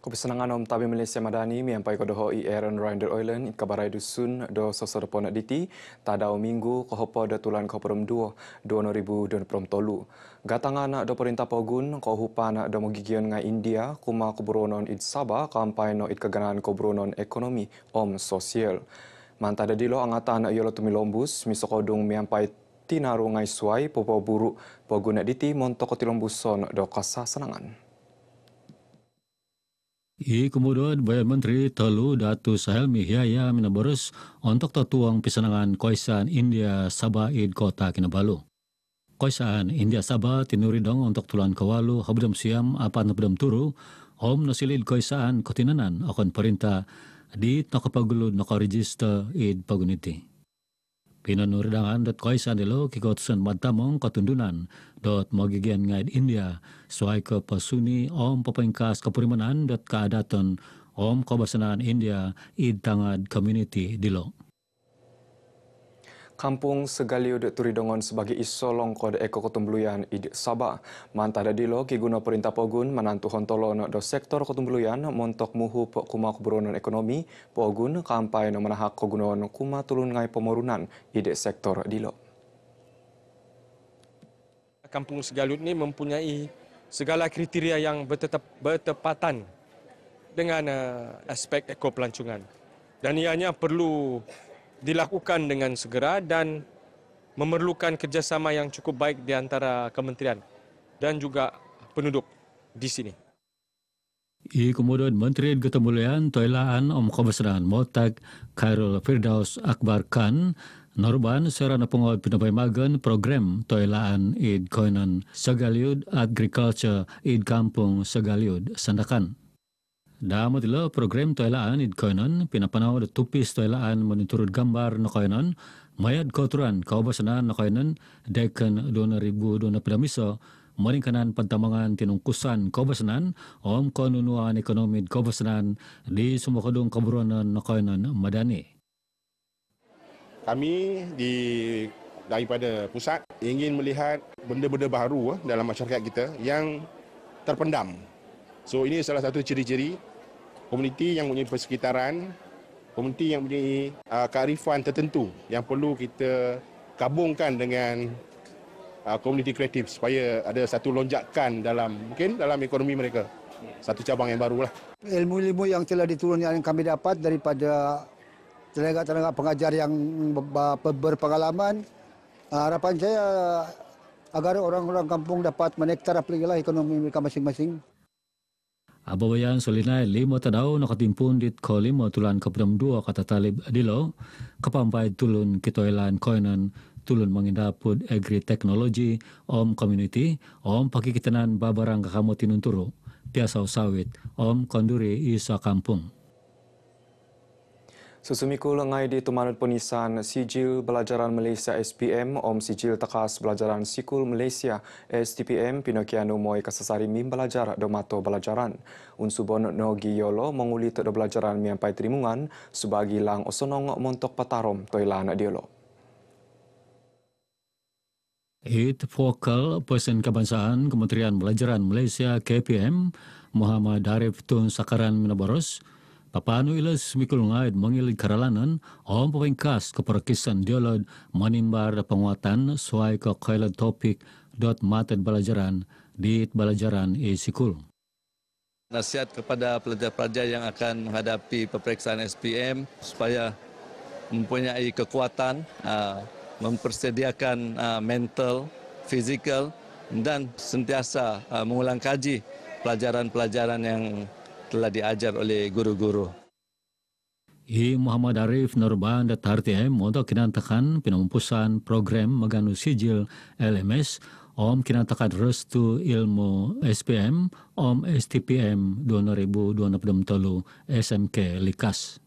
Kepesenangan Om Tabi Malaysia Madani miampai ko doho IR and Rinder Island kabarai dusun do sosor pon diti tada minggu ko hopo da tulan ko perum 2 2023 tolu gatangan do perintah pogun ko hupan do mogigion ngai India kuma kuburonon id Sabah kampai no id kegenan kuburonon ekonomi om sosial manta da dilo angatan yolo tumilombus misokodung miampai tinarungai suai popo buru pogun diti montok tilombuson do kasa senangan I kemudian Bayan Menteri Telu Datu Sahelmi Hiaya Minaborus untuk tertuang pesanan Koisan India Sabah Id Kota Kinabalu. Koisan India Sabah tinuri dong untuk tulan kawalu habdam siam apa habudam turu om nasilid koisan kotinanan akan perintah di nakapagulu nakaregister id paguniti pinanurdangan dat kaisan dilo ki matamong madamong katundunan dot magigyan ngayon India suay ka pasuni om papangkas kapurimanan dot kaadaton om kabasanan India idangad community dilo. Kampung Segalio di Turi Dongon sebagai isolong kode Eko Kutumbuluyan di Sabah. Mantah dadi lo guna perintah Pogun menantu hontolon do sektor Kutumbuluyan montok muhu pok kuma keburunan ekonomi Pogun kampai no menahak kogunon kuma tulun ngai pemorunan di sektor di lo. Kampung Segalut ini mempunyai segala kriteria yang bertetap, bertepatan dengan uh, aspek ekopelancungan. Dan ianya perlu dilakukan dengan segera dan memerlukan kerjasama yang cukup baik di antara kementerian dan juga penduduk di sini. I kemudian Menteri Ketemulian Toilaan Om Kebesaran Motak Khairul Firdaus Akbar Khan Norban Serana Pengawal Pinapai Magen Program Toilaan Id Koinan Segaliud Agriculture Id Kampung Segaliud Sandakan. Dalam itu program toilaan id koinon pinapanaw de tupis toilaan menurut gambar no koinon mayat kotoran kau basanan no koinon dekan dona ribu dona pedamiso meringkanan pentamangan tinungkusan kau basanan om konunuan ekonomi kau basanan di semua kedung keburuan no koinon madani. Kami di daripada pusat ingin melihat benda-benda baru eh, dalam masyarakat kita yang terpendam. So ini salah satu ciri-ciri komuniti yang mempunyai persekitaran, komuniti yang mempunyai uh, ah, kearifan tertentu yang perlu kita gabungkan dengan uh, komuniti kreatif supaya ada satu lonjakan dalam mungkin dalam ekonomi mereka. Satu cabang yang barulah. Ilmu-ilmu yang telah diturunkan yang kami dapat daripada tenaga-tenaga pengajar yang berpengalaman, ah, harapan saya agar orang-orang kampung dapat menektar apalagi ekonomi mereka masing-masing. Ababayan solinay limo tadaw nakatimpun dit ko limo tulan kapunang dua kata talib dilo kapampay tulun kitoylan koinan tulun mangindapod agri technology om community om pakikitanan babarang kakamotinunturo piasaw sawit om konduri isa kampung. Sesumikul ngai di tumanut penisan sijil belajaran Malaysia SPM om sijil tekas belajaran sikul Malaysia STPM Pinokianu moi kasasari mim belajar domato belajaran unsubon nogi yolo menguli to do belajaran mi ampai trimungan sebagai lang osonong montok patarom anak diolo Head Focal Person Kebangsaan Kementerian Belajaran Malaysia KPM Muhammad Darif Tun Sakaran Minabaros papano ilas mikul ngayad mangilid karalanan o ang papingkas kaparakisan diolod manimbar na panguatan suway ka kailad topic dot matad balajaran diit balajaran isikul. E Nasihat kepada pelajar-pelajar yang akan menghadapi peperiksaan SPM supaya mempunyai kekuatan, ah, mempersediakan ah, mental, fizikal dan sentiasa ah, mengulang kaji pelajaran-pelajaran yang telah diajar oleh guru-guru. I Muhammad Arif Norban da RTM untuk kinantakan pinampusan program Meganu Sijil LMS Om kinantakan restu ilmu SPM Om STPM 2022 tolu SMK Likas.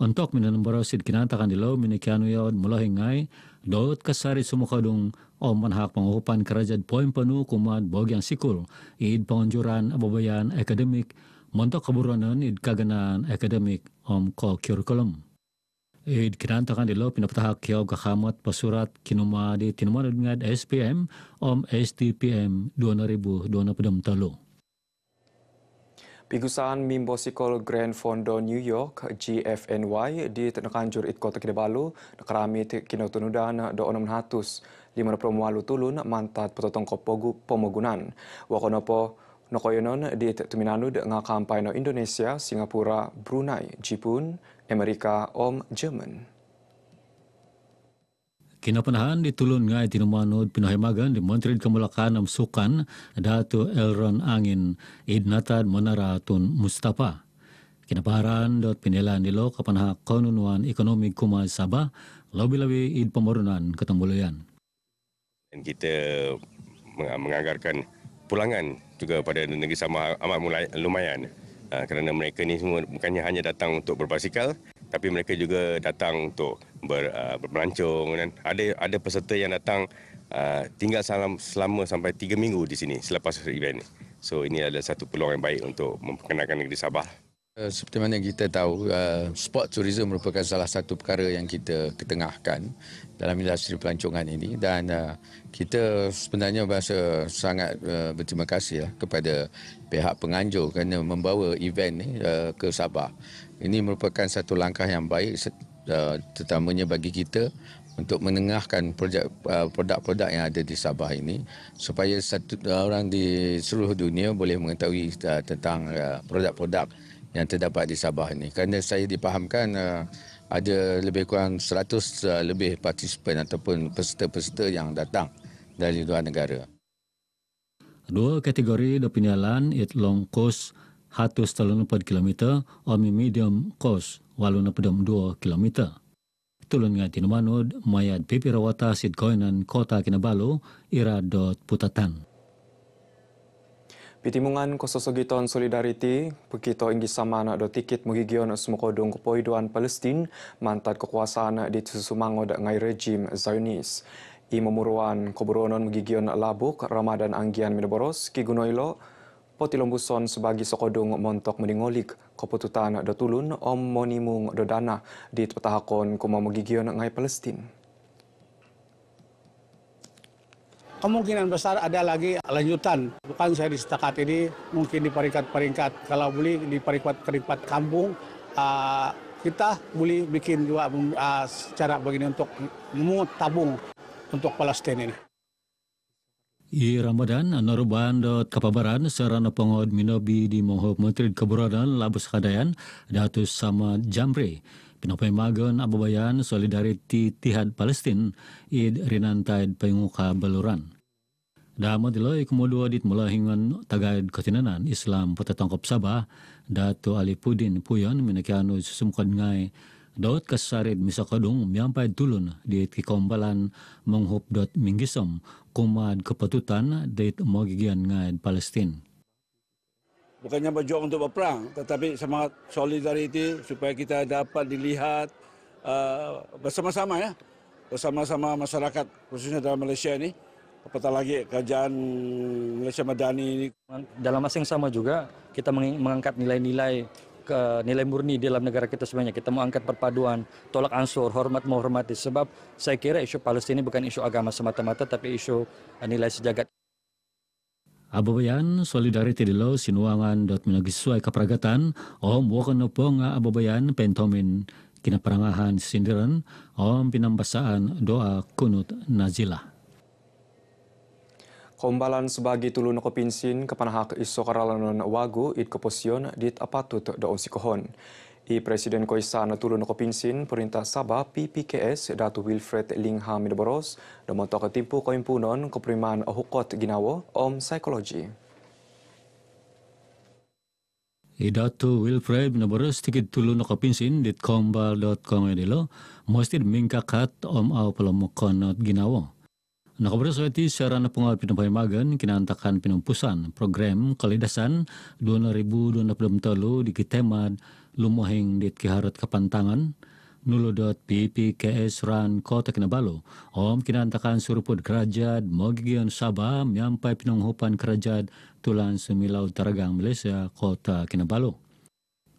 Untuk minanambarasid kinantakan dilo minikianu yaud mulahingai Daud Kasari Sumukadung Om manhak pengukupan kerajaan poin penuh kumat bogyang sikul id penganjuran ababayan akademik Monto keburuanan id kaganan akademik om ko curriculum. Eh, Id kinantakan dilo pinapatahak kiaw kakamat pasurat kinuma di tinuman ngad SPM om STPM 2020 talo. Pigusan Mimbo Sikol Grand Fondo New York GFNY di tenekan jur it kota Kinabalu nakaramit kinotunudan do onom hatus lima promo tulun mantat potong kopogu pemogunan. Wakonopo Nokoyonon di Tuminanu dengan kampanye Indonesia, Singapura, Brunei, Jepun, Amerika, Om, Jerman. Kena penahan ditulun ngai tinumanud pinahimagan di Menteri Kemulakan Am Sukan Datu Elron Angin Idnatad Menara Tun Mustafa. Kina paharan dot pinilan dilo kapanha konunuan ekonomi kuma Sabah lebih lobi id pemurunan ketembulian. kita menganggarkan pulangan juga pada negeri sama amat mulai, lumayan uh, kerana mereka ni semua bukannya hanya datang untuk berbasikal tapi mereka juga datang untuk ber, uh, berpelancong dan ada ada peserta yang datang uh, tinggal selama, selama sampai 3 minggu di sini selepas event. ini. So ini adalah satu peluang yang baik untuk memperkenalkan negeri Sabah. Eh, seperti mana kita tahu, eh, sport tourism merupakan salah satu perkara yang kita ketengahkan dalam industri pelancongan ini dan eh, kita sebenarnya berasa sangat berterima kasih kepada pihak penganjur kerana membawa event ini ke Sabah. Ini merupakan satu langkah yang baik terutamanya bagi kita untuk menengahkan produk-produk yang ada di Sabah ini supaya satu orang di seluruh dunia boleh mengetahui tentang produk-produk yang terdapat di Sabah ini. Kerana saya dipahamkan uh, ada lebih kurang 100 uh, eh, lebih partisipan ataupun peserta-peserta yang datang dari luar negara. Dua kategori dopinyalan iaitu long course 140 km or medium course 82 km. Tulun nga tinumanod mayad pipirawata sit koinan kota Kinabalu ira dot putatan. Pitimungan kososogiton solidariti pekito inggi sama nak do tiket mugigion semukodong kepoiduan Palestin mantat kekuasaan di susumangod ngai rejim Zionis. I memuruan keburonon mugigion labuk Ramadan Anggian Minoboros ki gunoilo potilombuson sebagai sokodong montok meningolik keputusan do tulun om monimung do dana di petahakon kuma mugigion ngai Palestin. kemungkinan besar ada lagi lanjutan. Bukan saya di setakat ini, mungkin di peringkat-peringkat. Kalau beli di peringkat-peringkat kampung, uh, kita boleh bikin juga uh, secara begini untuk tabung untuk Palestina ini. I Ramadan, Norban dot kapabaran serana pengawad minobi di Moho Menteri Keburadan Labus Kadayan Datus Sama Jamre. Pinapay magon ababayan solidariti tihad Palestin id rinantay pengungka baluran. Dama diloy kumudua dit mulahingan tagayad kasinanan Islam patatangkap Sabah Datu Ali Pudin Puyon minakianu susumkod ngay Daud kasarit misa kadung miampai tulun di ti kombalan menghub dot minggisom kumad kepatutan di magigian ngayad Palestin. Bukannya berjuang untuk berperang, tetapi semangat solidariti supaya kita dapat dilihat uh, bersama-sama ya, bersama-sama masyarakat khususnya dalam Malaysia ini. Apatah lagi kerajaan Malaysia Madani ini. Dalam masa yang sama juga, kita mengangkat nilai-nilai nilai murni dalam negara kita semuanya. Kita mau angkat perpaduan, tolak ansur, hormat menghormati. Sebab saya kira isu Palestin ini bukan isu agama semata-mata, tapi isu eh, nilai sejagat. Abu Bayan, solidariti di law sinuangan dot minagisuai kapragatan, om wakan nopo nga Abu Bayan pentomin kinaparangahan sindiran, om pinambasaan doa kunut nazilah. Kombalan sebagai tulun ko pinsin kepanahak isu karalanan wagu it keposion dit apatut daun sikohon. I Presiden ko isa na tulun ko perintah Sabah PPKS Datu Wilfred Lingham Idoboros dan mato ketimpu ko impunon ko periman hukot ginawa om psikologi. I Datu Wilfred Idoboros tikit tulun ko pinsin dit kombal.com edilo mostid mingkakat om au pelomokon ginawa. Nakabara sa iti siyara na pungawat kena kinantakan penumpusan program kalidasan 2023 di kitemad lumuhing dit kiharat kapantangan nulodot PPKS Ran Kota Kinabalu om kena kinantakan surupod kerajad magigian sabah miyampay pinunghupan kerajad tulan sumilaw taragang Malaysia Kota Kinabalu.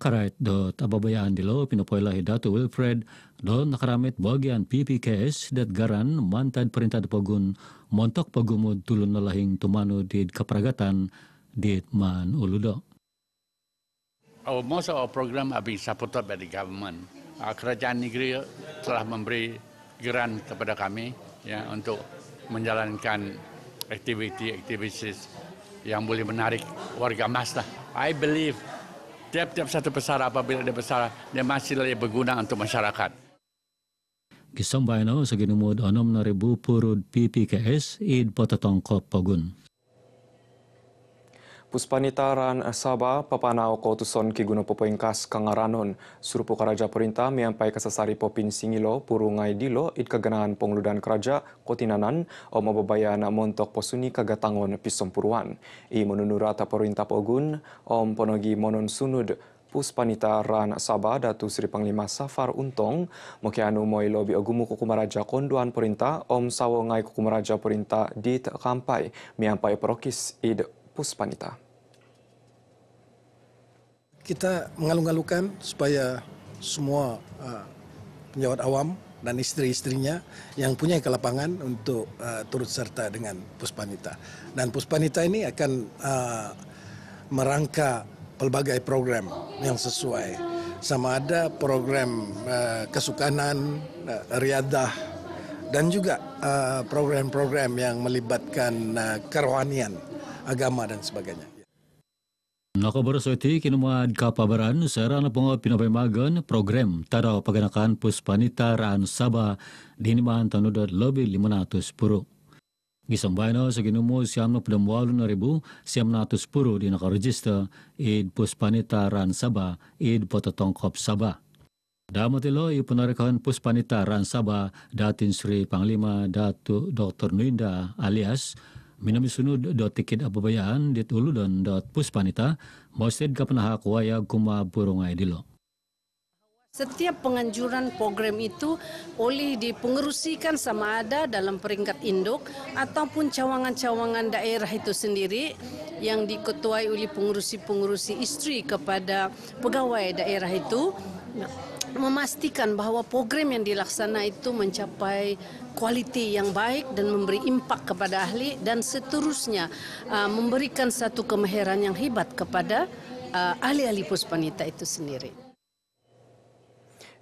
Karait do tababayaan dilo pinupoyla hidato Wilfred do nakaramit bagian PPKS dat garan mantad perintah de pagun montok pagumud tulun nalahing tumano di kapragatan di man uludo. Our most of our program are being supported by the government. Uh, Kerajaan negeri telah memberi geran kepada kami ya untuk menjalankan aktiviti-aktiviti yang boleh menarik warga mas I believe tiap-tiap satu pesara apabila dia besar, dia masih lagi berguna untuk masyarakat. Kisah bayi no segini mud enam ribu PPKS id potatong kop Puspanitaran Sabah, Papanau ko tuson popoingkas kangaranon surupu karaja perintah miampai kasasari popin singilo purungai dilo it kaganaan pongludan karaja kotinanan o mababayan montok posuni kagatangon pisompuruan i monunura ta perintah pogun om ponogi monon sunud Puspanitaran Sabah Datu Sri Panglima Safar Untong mokianu moi lobi agumu kukumaraja konduan perintah om sawongai kukumaraja perintah dit kampai miampai prokis id Puspanita. Kita mengalung-alungkan supaya semua uh, penjawat awam dan istri-istrinya yang punya kelapangan untuk uh, turut serta dengan Puspanita. Dan Puspanita ini akan uh, merangka pelbagai program yang sesuai. Sama ada program uh, kesukanan, uh, riadah dan juga uh, program-program uh, yang melibatkan uh, kerohanian agama dan sebagainya. Nak bersuati kini muat kapabaran serana pengawal pinapai magan program tarau pagenakan puspanita ran Sabah di ini mahan lebih 500 puru. Gisambayna sa ginumu siyam na pudamwalo na ribu siyam na puru di nakaregister id puspanita ran Sabah id patatongkop Sabah. Damatilo ipunarekahan puspanita ran Sabah datin Sri Panglima Datu Dr. Nuinda alias Puspanita minami sunu do tiket apa bayan di tulu dan do pus panita mosted ka pernah kuaya kuma burungai dilo. Setiap penganjuran program itu oleh dipengerusikan sama ada dalam peringkat induk ataupun cawangan-cawangan daerah itu sendiri yang diketuai oleh pengerusi pengerusi istri kepada pegawai daerah itu memastikan bahawa program yang dilaksana itu mencapai kualiti yang baik dan memberi impak kepada ahli dan seterusnya uh, memberikan satu kemahiran yang hebat kepada uh, ahli-ahli puspanita itu sendiri.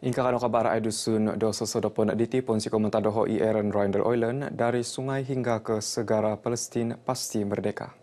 Ingka kano kabar ay dusun do sosodopon diti pon si komentar doho i Aaron Reindel Oilen dari sungai hingga ke segara Palestin pasti merdeka.